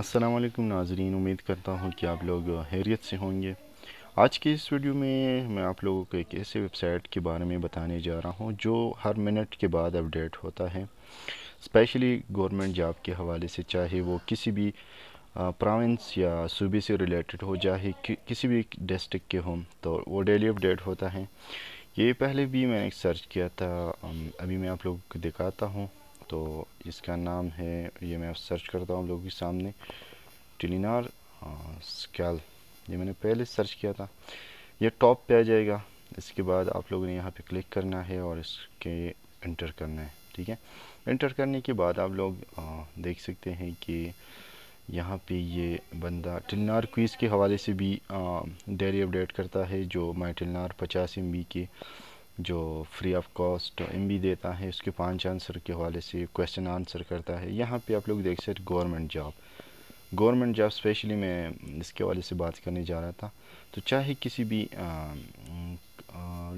अस्सलाम वालेकुम नाजरीन उम्मीद करता हूँ कि आप लोग हैरियत से होंगे आज के इस वीडियो में मैं आप लोगों को एक ऐसे वेबसाइट के बारे में बताने जा रहा हूँ जो हर मिनट के बाद अपडेट होता है स्पेशली गवर्नमेंट जॉब के हवाले से चाहे वो किसी भी प्रोविंस या सूबे से रिलेटेड हो चाहे कि, किसी भी डिस्ट्रिक्ट के हों तो वो डेली अपडेट होता है ये पहले भी मैंने सर्च किया था अभी मैं आप लोगों को दिखाता हूँ तो इसका नाम है ये मैं सर्च करता हूँ लोगों के सामने टिलिनार स्कैल ये मैंने पहले सर्च किया था ये टॉप पे आ जाएगा इसके बाद आप लोगों ने यहाँ पे क्लिक करना है और इसके इंटर करना है ठीक है इंटर करने के बाद आप लोग आ, देख सकते हैं कि यहाँ पे ये बंदा टिलनार क्वीज़ के हवाले से भी डेली अपडेट करता है जो माई टिलनार पचास एम के जो free of cost M B देता है उसके पाँच आंसर के हवाले से क्वेश्चन आंसर करता है यहाँ पे आप लोग देख सकते government job government job specially मैं इसके हवाले से बात करने जा रहा था तो चाहे किसी भी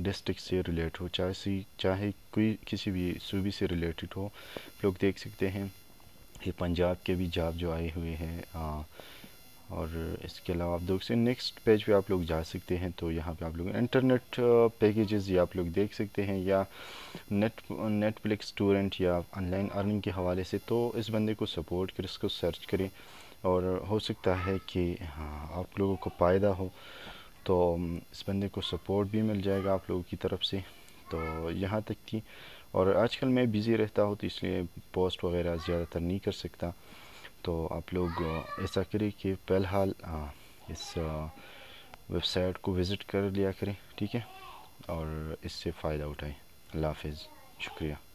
डिस्ट्रिक्ट से रिलेट हो चाहे चाहे कोई किसी भी सूबे से रिलेटेड हो लोग देख सकते हैं ये पंजाब के भी जॉब जो आए हुए हैं और इसके अलावा आप हैं नेक्स्ट पेज पे आप लोग जा सकते हैं तो यहाँ पे आप लोग इंटरनेट पैकेजेस uh, ये आप लोग देख सकते हैं या नेट नेटफ्लिक्स स्टूडेंट या ऑनलाइन अर्निंग के हवाले से तो इस बंदे को सपोर्ट करें इसको सर्च करें और हो सकता है कि हाँ आप लोगों को फ़ायदा हो तो um, इस बंदे को सपोर्ट भी मिल जाएगा आप लोगों की तरफ से तो यहाँ तक कि और आजकल मैं बिज़ी रहता हूँ तो इसलिए पोस्ट वगैरह ज़्यादातर नहीं कर सकता तो आप लोग ऐसा करें कि फ़िलहाल इस वेबसाइट को विज़िट कर लिया करें ठीक है और इससे फ़ायदा उठाएँ अल्लाह हाफिज़ शुक्रिया